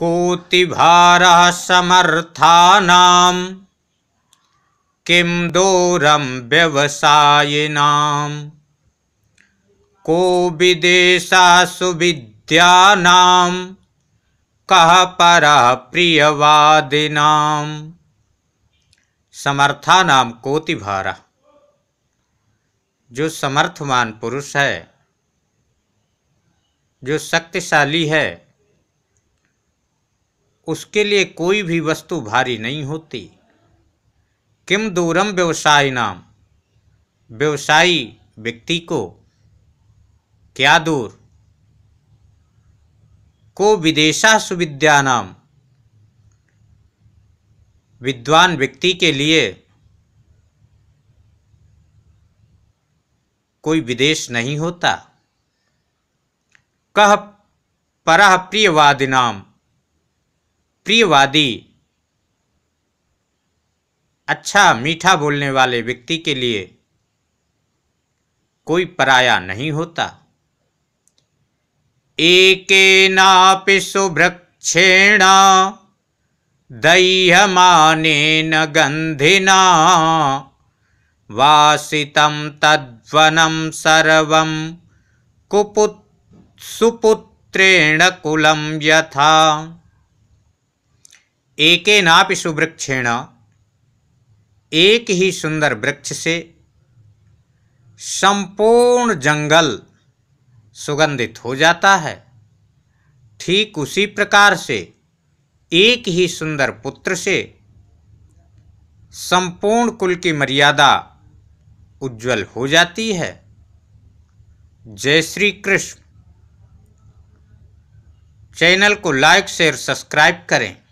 कोतिभारः समर्थानां किं दूरं व्यवसायिनां को विदेशा सुविद्यानां कः परः प्रियवादिनां समर्थानाम कोतिभार जो समर्थवान पुरुष है जो शक्तिशाली है उसके लिए कोई भी वस्तु भारी नहीं होती किम दूरम व्यवसाय नाम व्यवसायी व्यक्ति को क्या दूर को विदेशा सुविद्या नाम विद्वान व्यक्ति के लिए कोई विदेश नहीं होता कह परह नाम प्रियवादी अच्छा मीठा बोलने वाले व्यक्ति के लिए कोई पराया नहीं होता एक सुभृक्षेण दह्यमानेन गन्धिना वासी तद्वन सर्व कुपुत् सुपुत्रेण कुलम यथा एके नापि सुवृक्षेण एक ही सुंदर वृक्ष से संपूर्ण जंगल सुगंधित हो जाता है ठीक उसी प्रकार से एक ही सुंदर पुत्र से संपूर्ण कुल की मर्यादा उज्जवल हो जाती है जय श्री कृष्ण चैनल को लाइक शेयर सब्सक्राइब करें